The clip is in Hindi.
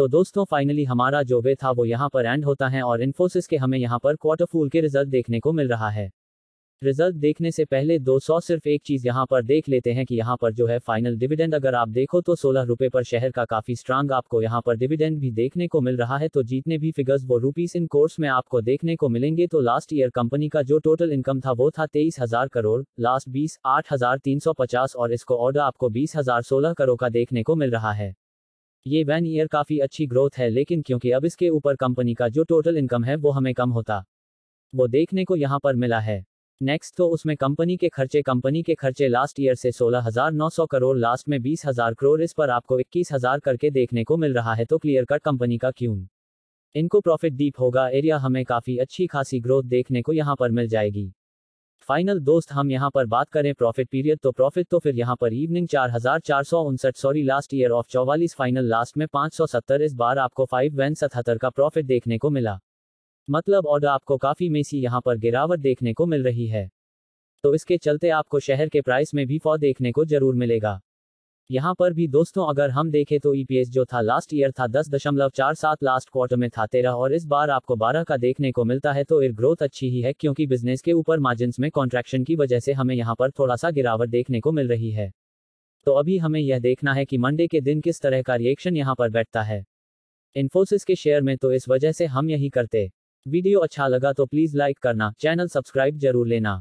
तो दोस्तों फाइनली हमारा जो वे था वो यहाँ पर एंड होता है और इन्फोसिस के हमें यहाँ पर क्वार्टर फूल के रिजल्ट देखने को मिल रहा है रिजल्ट देखने से पहले 200 सिर्फ एक चीज यहाँ पर देख लेते हैं कि यहाँ पर जो है फाइनल डिविडेंड अगर आप देखो तो सोलह रुपए पर शहर का काफी स्ट्रांग आपको यहाँ पर डिविडेंड भी देखने को मिल रहा है तो जितने भी फिगर्स वो रुपीस इन कोर्स में आपको देखने को मिलेंगे तो लास्ट ईयर कंपनी का जो टोटल इनकम था वो था तेईस करोड़ लास्ट बीस आठ और इसको ऑर्डर आपको बीस करोड़ का देखने को मिल रहा है ये वैन ईयर काफ़ी अच्छी ग्रोथ है लेकिन क्योंकि अब इसके ऊपर कंपनी का जो टोटल इनकम है वो हमें कम होता वो देखने को यहाँ पर मिला है नेक्स्ट तो उसमें कंपनी के खर्चे कंपनी के खर्चे लास्ट ईयर से 16,900 करोड़ लास्ट में 20,000 करोड़ इस पर आपको 21,000 करके देखने को मिल रहा है तो क्लियर कट कंपनी का क्यों इनको प्रॉफिट डीप होगा एरिया हमें काफ़ी अच्छी खासी ग्रोथ देखने को यहाँ पर मिल जाएगी फाइनल दोस्त हम यहाँ पर बात करें प्रॉफिट पीरियड तो प्रॉफिट तो फिर यहाँ पर इवनिंग चार हजार चार सौ उनसठ सॉरी लास्ट ईयर ऑफ चौवालीस फाइनल लास्ट में पाँच सौ सत्तर इस बार आपको फाइव वैन सतहत्तर का प्रॉफिट देखने को मिला मतलब ऑर्डर आपको काफी में सी यहाँ पर गिरावट देखने को मिल रही है तो इसके चलते आपको शहर के प्राइस में भी फॉ देखने को जरूर मिलेगा यहाँ पर भी दोस्तों अगर हम देखें तो ईपीएस e जो था लास्ट ईयर था दस दशमलव चार सात लास्ट क्वार्टर में था तेरह और इस बार आपको बारह का देखने को मिलता है तो इर ग्रोथ अच्छी ही है क्योंकि बिजनेस के ऊपर मार्जिन में कॉन्ट्रैक्शन की वजह से हमें यहाँ पर थोड़ा सा गिरावट देखने को मिल रही है तो अभी हमें यह देखना है कि मंडे के दिन किस तरह का रिएक्शन यहाँ पर बैठता है इन्फोसिस के शेयर में तो इस वजह से हम यही करते वीडियो अच्छा लगा तो प्लीज लाइक करना चैनल सब्सक्राइब जरूर लेना